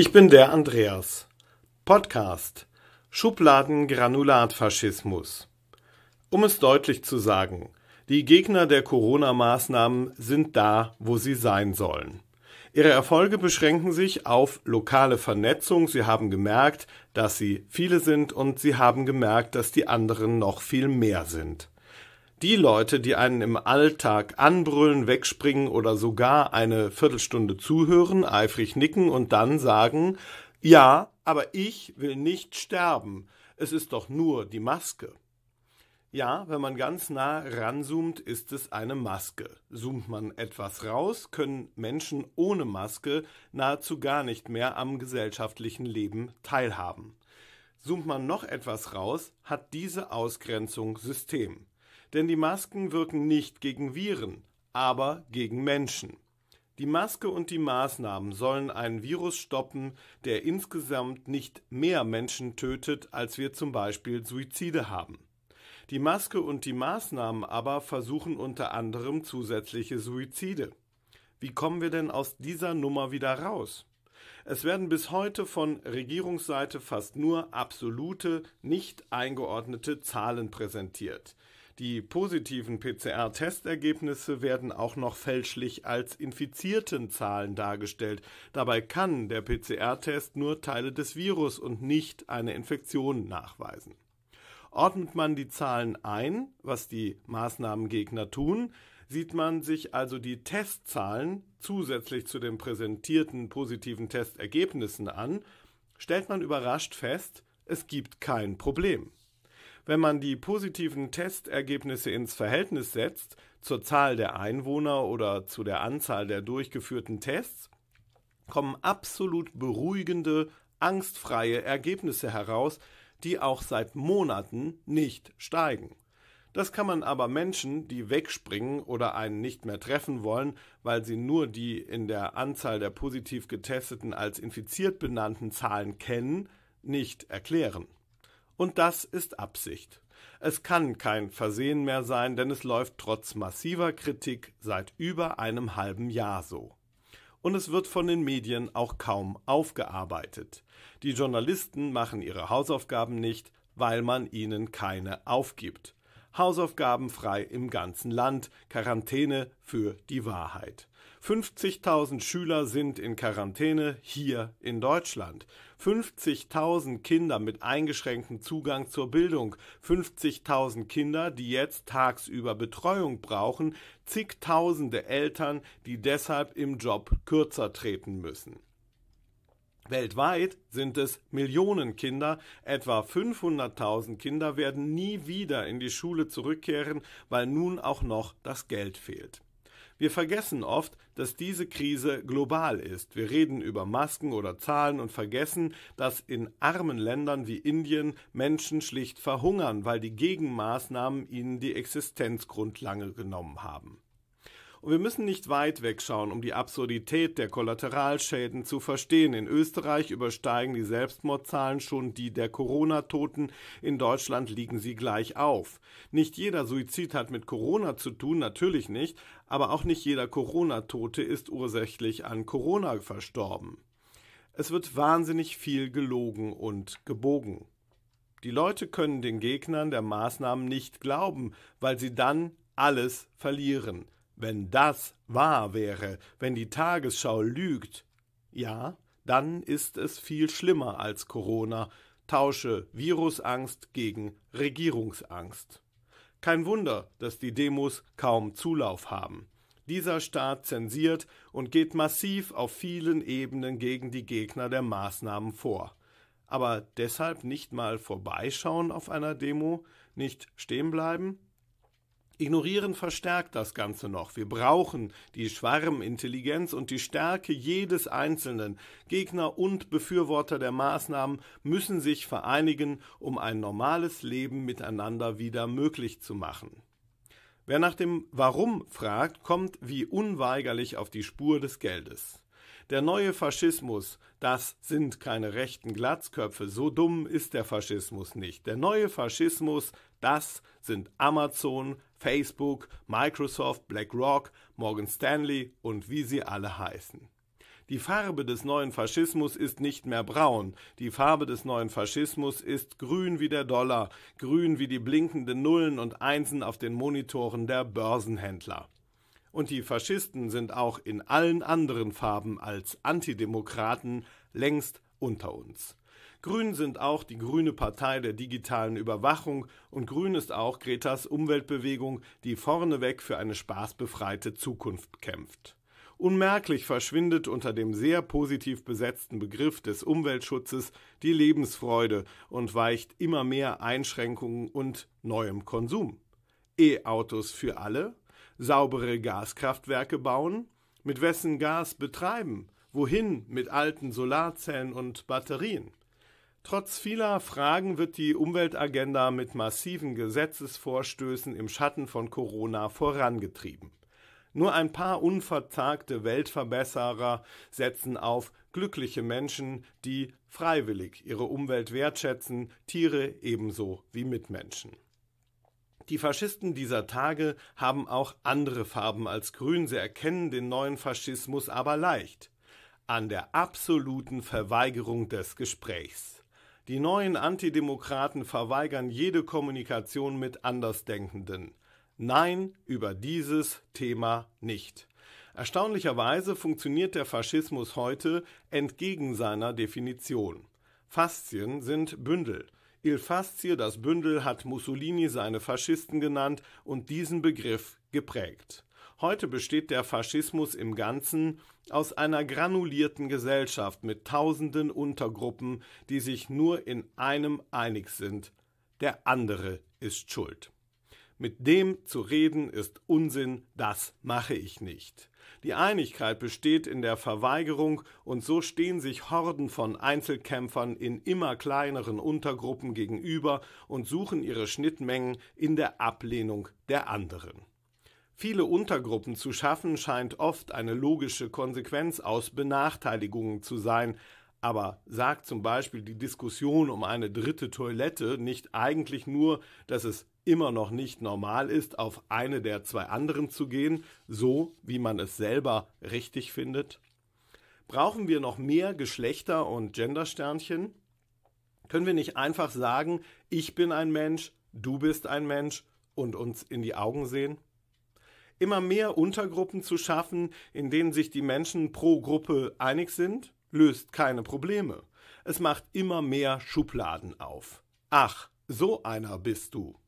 Ich bin der Andreas. Podcast Schubladen Schubladengranulatfaschismus. Um es deutlich zu sagen, die Gegner der Corona-Maßnahmen sind da, wo sie sein sollen. Ihre Erfolge beschränken sich auf lokale Vernetzung. Sie haben gemerkt, dass sie viele sind und sie haben gemerkt, dass die anderen noch viel mehr sind die Leute, die einen im Alltag anbrüllen, wegspringen oder sogar eine Viertelstunde zuhören, eifrig nicken und dann sagen, ja, aber ich will nicht sterben. Es ist doch nur die Maske. Ja, wenn man ganz nah ranzoomt, ist es eine Maske. Zoomt man etwas raus, können Menschen ohne Maske nahezu gar nicht mehr am gesellschaftlichen Leben teilhaben. Zoomt man noch etwas raus, hat diese Ausgrenzung System. Denn die Masken wirken nicht gegen Viren, aber gegen Menschen. Die Maske und die Maßnahmen sollen einen Virus stoppen, der insgesamt nicht mehr Menschen tötet, als wir zum Beispiel Suizide haben. Die Maske und die Maßnahmen aber versuchen unter anderem zusätzliche Suizide. Wie kommen wir denn aus dieser Nummer wieder raus? Es werden bis heute von Regierungsseite fast nur absolute, nicht eingeordnete Zahlen präsentiert. Die positiven PCR-Testergebnisse werden auch noch fälschlich als infizierten Zahlen dargestellt. Dabei kann der PCR-Test nur Teile des Virus und nicht eine Infektion nachweisen. Ordnet man die Zahlen ein, was die Maßnahmengegner tun, sieht man sich also die Testzahlen zusätzlich zu den präsentierten positiven Testergebnissen an, stellt man überrascht fest, es gibt kein Problem. Wenn man die positiven Testergebnisse ins Verhältnis setzt zur Zahl der Einwohner oder zu der Anzahl der durchgeführten Tests, kommen absolut beruhigende, angstfreie Ergebnisse heraus, die auch seit Monaten nicht steigen. Das kann man aber Menschen, die wegspringen oder einen nicht mehr treffen wollen, weil sie nur die in der Anzahl der positiv getesteten als infiziert benannten Zahlen kennen, nicht erklären. Und das ist Absicht. Es kann kein Versehen mehr sein, denn es läuft trotz massiver Kritik seit über einem halben Jahr so. Und es wird von den Medien auch kaum aufgearbeitet. Die Journalisten machen ihre Hausaufgaben nicht, weil man ihnen keine aufgibt. Hausaufgabenfrei im ganzen Land, Quarantäne für die Wahrheit. 50.000 Schüler sind in Quarantäne hier in Deutschland. 50.000 Kinder mit eingeschränktem Zugang zur Bildung. 50.000 Kinder, die jetzt tagsüber Betreuung brauchen. Zigtausende Eltern, die deshalb im Job kürzer treten müssen. Weltweit sind es Millionen Kinder, etwa 500.000 Kinder werden nie wieder in die Schule zurückkehren, weil nun auch noch das Geld fehlt. Wir vergessen oft, dass diese Krise global ist. Wir reden über Masken oder Zahlen und vergessen, dass in armen Ländern wie Indien Menschen schlicht verhungern, weil die Gegenmaßnahmen ihnen die Existenzgrundlage genommen haben. Und wir müssen nicht weit wegschauen, um die Absurdität der Kollateralschäden zu verstehen. In Österreich übersteigen die Selbstmordzahlen schon die der Corona-Toten. In Deutschland liegen sie gleich auf. Nicht jeder Suizid hat mit Corona zu tun, natürlich nicht, aber auch nicht jeder Corona-Tote ist ursächlich an Corona verstorben. Es wird wahnsinnig viel gelogen und gebogen. Die Leute können den Gegnern der Maßnahmen nicht glauben, weil sie dann alles verlieren. Wenn das wahr wäre, wenn die Tagesschau lügt, ja, dann ist es viel schlimmer als Corona. Tausche Virusangst gegen Regierungsangst. Kein Wunder, dass die Demos kaum Zulauf haben. Dieser Staat zensiert und geht massiv auf vielen Ebenen gegen die Gegner der Maßnahmen vor. Aber deshalb nicht mal vorbeischauen auf einer Demo, nicht stehen bleiben, Ignorieren verstärkt das Ganze noch. Wir brauchen die Schwarmintelligenz und die Stärke jedes Einzelnen. Gegner und Befürworter der Maßnahmen müssen sich vereinigen, um ein normales Leben miteinander wieder möglich zu machen. Wer nach dem Warum fragt, kommt wie unweigerlich auf die Spur des Geldes. Der neue Faschismus, das sind keine rechten Glatzköpfe, so dumm ist der Faschismus nicht. Der neue Faschismus das sind Amazon, Facebook, Microsoft, BlackRock, Morgan Stanley und wie sie alle heißen. Die Farbe des neuen Faschismus ist nicht mehr braun. Die Farbe des neuen Faschismus ist grün wie der Dollar, grün wie die blinkenden Nullen und Einsen auf den Monitoren der Börsenhändler. Und die Faschisten sind auch in allen anderen Farben als Antidemokraten längst unter uns. Grün sind auch die Grüne Partei der digitalen Überwachung und Grün ist auch Greta's Umweltbewegung, die vorneweg für eine spaßbefreite Zukunft kämpft. Unmerklich verschwindet unter dem sehr positiv besetzten Begriff des Umweltschutzes die Lebensfreude und weicht immer mehr Einschränkungen und neuem Konsum. E-Autos für alle, saubere Gaskraftwerke bauen, mit wessen Gas betreiben, wohin mit alten Solarzellen und Batterien. Trotz vieler Fragen wird die Umweltagenda mit massiven Gesetzesvorstößen im Schatten von Corona vorangetrieben. Nur ein paar unverzagte Weltverbesserer setzen auf glückliche Menschen, die freiwillig ihre Umwelt wertschätzen, Tiere ebenso wie Mitmenschen. Die Faschisten dieser Tage haben auch andere Farben als grün, sie erkennen den neuen Faschismus aber leicht an der absoluten Verweigerung des Gesprächs. Die neuen Antidemokraten verweigern jede Kommunikation mit Andersdenkenden. Nein, über dieses Thema nicht. Erstaunlicherweise funktioniert der Faschismus heute entgegen seiner Definition. Faszien sind Bündel. Il Faszie, das Bündel, hat Mussolini seine Faschisten genannt und diesen Begriff geprägt. Heute besteht der Faschismus im Ganzen aus einer granulierten Gesellschaft mit tausenden Untergruppen, die sich nur in einem einig sind. Der andere ist schuld. Mit dem zu reden ist Unsinn, das mache ich nicht. Die Einigkeit besteht in der Verweigerung und so stehen sich Horden von Einzelkämpfern in immer kleineren Untergruppen gegenüber und suchen ihre Schnittmengen in der Ablehnung der anderen. Viele Untergruppen zu schaffen scheint oft eine logische Konsequenz aus Benachteiligungen zu sein, aber sagt zum Beispiel die Diskussion um eine dritte Toilette nicht eigentlich nur, dass es immer noch nicht normal ist, auf eine der zwei anderen zu gehen, so wie man es selber richtig findet? Brauchen wir noch mehr Geschlechter- und Gendersternchen? Können wir nicht einfach sagen, ich bin ein Mensch, du bist ein Mensch und uns in die Augen sehen? immer mehr Untergruppen zu schaffen, in denen sich die Menschen pro Gruppe einig sind, löst keine Probleme. Es macht immer mehr Schubladen auf. Ach, so einer bist du.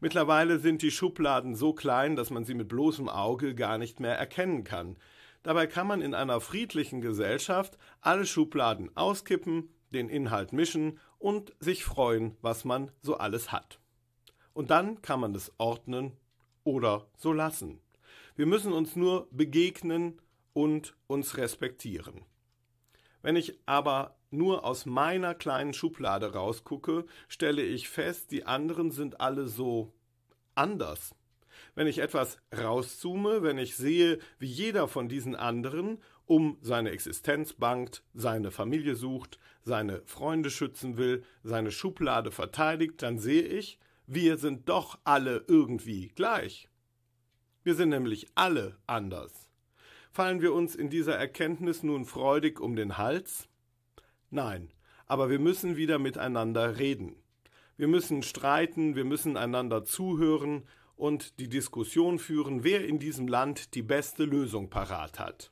Mittlerweile sind die Schubladen so klein, dass man sie mit bloßem Auge gar nicht mehr erkennen kann. Dabei kann man in einer friedlichen Gesellschaft alle Schubladen auskippen, den Inhalt mischen und sich freuen, was man so alles hat. Und dann kann man es ordnen oder so lassen. Wir müssen uns nur begegnen und uns respektieren. Wenn ich aber nur aus meiner kleinen Schublade rausgucke, stelle ich fest, die anderen sind alle so anders. Wenn ich etwas rauszoome, wenn ich sehe, wie jeder von diesen anderen um seine Existenz bangt, seine Familie sucht, seine Freunde schützen will, seine Schublade verteidigt, dann sehe ich, wir sind doch alle irgendwie gleich. Wir sind nämlich alle anders. Fallen wir uns in dieser Erkenntnis nun freudig um den Hals? Nein, aber wir müssen wieder miteinander reden. Wir müssen streiten, wir müssen einander zuhören und die Diskussion führen, wer in diesem Land die beste Lösung parat hat.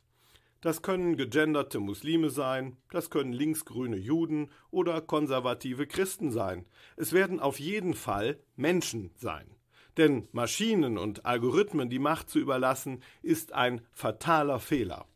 Das können gegenderte Muslime sein, das können linksgrüne Juden oder konservative Christen sein. Es werden auf jeden Fall Menschen sein. Denn Maschinen und Algorithmen die Macht zu überlassen, ist ein fataler Fehler.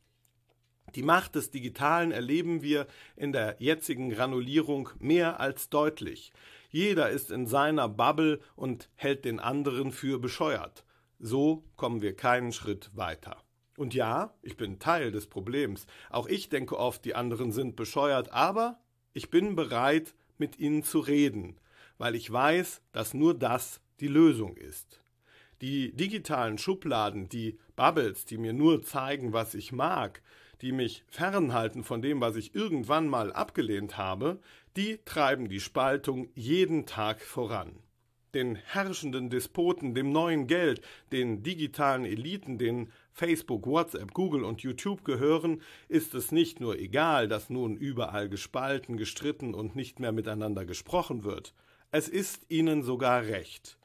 Die Macht des Digitalen erleben wir in der jetzigen Granulierung mehr als deutlich. Jeder ist in seiner Bubble und hält den anderen für bescheuert. So kommen wir keinen Schritt weiter. Und ja, ich bin Teil des Problems. Auch ich denke oft, die anderen sind bescheuert, aber ich bin bereit, mit ihnen zu reden, weil ich weiß, dass nur das die Lösung ist. Die digitalen Schubladen, die Bubbles, die mir nur zeigen, was ich mag, die mich fernhalten von dem, was ich irgendwann mal abgelehnt habe, die treiben die Spaltung jeden Tag voran. Den herrschenden Despoten, dem neuen Geld, den digitalen Eliten, den Facebook, WhatsApp, Google und YouTube gehören, ist es nicht nur egal, dass nun überall gespalten, gestritten und nicht mehr miteinander gesprochen wird. Es ist ihnen sogar recht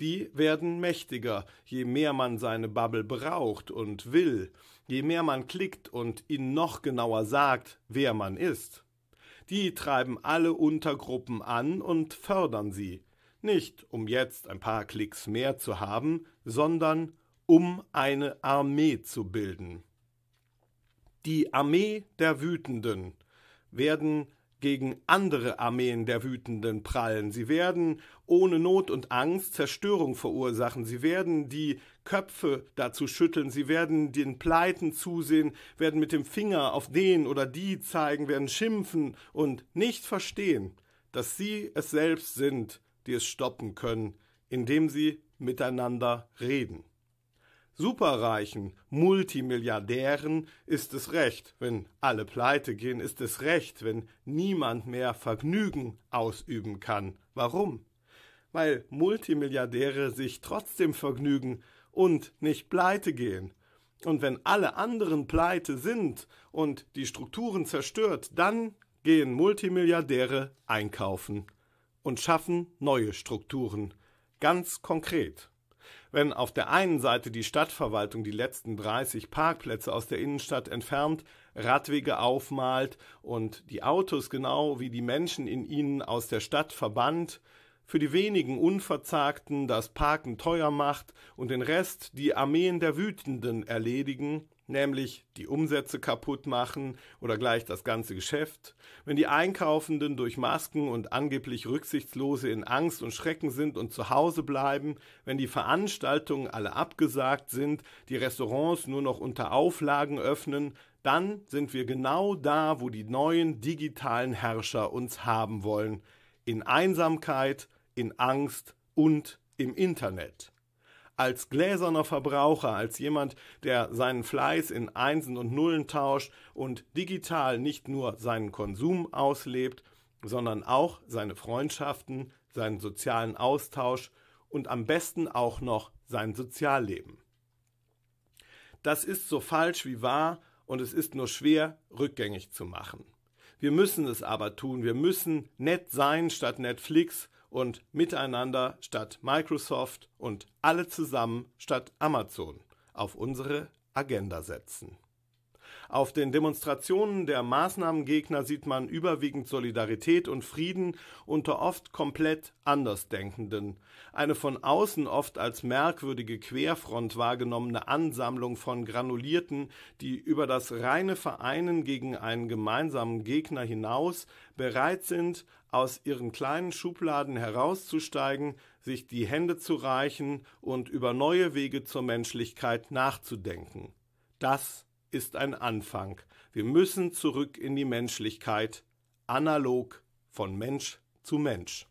die werden mächtiger, je mehr man seine Bubble braucht und will, je mehr man klickt und ihnen noch genauer sagt, wer man ist. Die treiben alle Untergruppen an und fördern sie, nicht um jetzt ein paar Klicks mehr zu haben, sondern um eine Armee zu bilden. Die Armee der Wütenden werden gegen andere Armeen der Wütenden prallen. Sie werden ohne Not und Angst Zerstörung verursachen. Sie werden die Köpfe dazu schütteln. Sie werden den Pleiten zusehen, werden mit dem Finger auf den oder die zeigen, werden schimpfen und nicht verstehen, dass sie es selbst sind, die es stoppen können, indem sie miteinander reden. Superreichen, Multimilliardären ist es recht, wenn alle pleite gehen, ist es recht, wenn niemand mehr Vergnügen ausüben kann. Warum? Weil Multimilliardäre sich trotzdem vergnügen und nicht pleite gehen. Und wenn alle anderen pleite sind und die Strukturen zerstört, dann gehen Multimilliardäre einkaufen und schaffen neue Strukturen. Ganz konkret wenn auf der einen Seite die Stadtverwaltung die letzten 30 Parkplätze aus der Innenstadt entfernt, Radwege aufmalt und die Autos genau wie die Menschen in ihnen aus der Stadt verbannt, für die wenigen Unverzagten das Parken teuer macht und den Rest die Armeen der Wütenden erledigen, nämlich die Umsätze kaputt machen oder gleich das ganze Geschäft, wenn die Einkaufenden durch Masken und angeblich Rücksichtslose in Angst und Schrecken sind und zu Hause bleiben, wenn die Veranstaltungen alle abgesagt sind, die Restaurants nur noch unter Auflagen öffnen, dann sind wir genau da, wo die neuen digitalen Herrscher uns haben wollen, in Einsamkeit, in Angst und im Internet als gläserner Verbraucher, als jemand, der seinen Fleiß in Einsen und Nullen tauscht und digital nicht nur seinen Konsum auslebt, sondern auch seine Freundschaften, seinen sozialen Austausch und am besten auch noch sein Sozialleben. Das ist so falsch wie wahr und es ist nur schwer rückgängig zu machen. Wir müssen es aber tun, wir müssen nett sein statt Netflix und miteinander statt Microsoft und alle zusammen statt Amazon auf unsere Agenda setzen. Auf den Demonstrationen der Maßnahmengegner sieht man überwiegend Solidarität und Frieden unter oft komplett Andersdenkenden. Eine von außen oft als merkwürdige Querfront wahrgenommene Ansammlung von Granulierten, die über das reine Vereinen gegen einen gemeinsamen Gegner hinaus bereit sind, aus ihren kleinen Schubladen herauszusteigen, sich die Hände zu reichen und über neue Wege zur Menschlichkeit nachzudenken. Das ist ein Anfang. Wir müssen zurück in die Menschlichkeit, analog von Mensch zu Mensch.